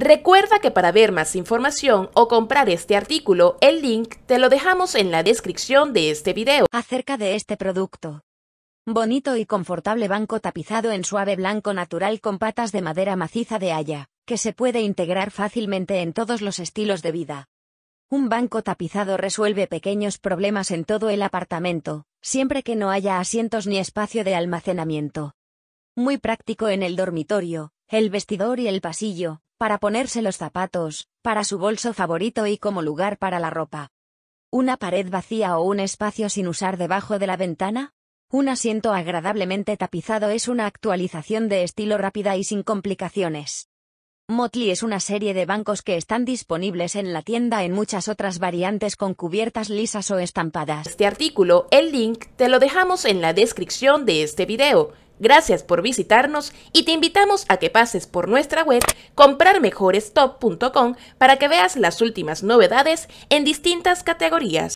Recuerda que para ver más información o comprar este artículo, el link te lo dejamos en la descripción de este video. Acerca de este producto. Bonito y confortable banco tapizado en suave blanco natural con patas de madera maciza de haya, que se puede integrar fácilmente en todos los estilos de vida. Un banco tapizado resuelve pequeños problemas en todo el apartamento, siempre que no haya asientos ni espacio de almacenamiento. Muy práctico en el dormitorio, el vestidor y el pasillo, para ponerse los zapatos, para su bolso favorito y como lugar para la ropa. ¿Una pared vacía o un espacio sin usar debajo de la ventana? Un asiento agradablemente tapizado es una actualización de estilo rápida y sin complicaciones. Motley es una serie de bancos que están disponibles en la tienda en muchas otras variantes con cubiertas lisas o estampadas. Este artículo, el link, te lo dejamos en la descripción de este video. Gracias por visitarnos y te invitamos a que pases por nuestra web comprarmejorestop.com para que veas las últimas novedades en distintas categorías.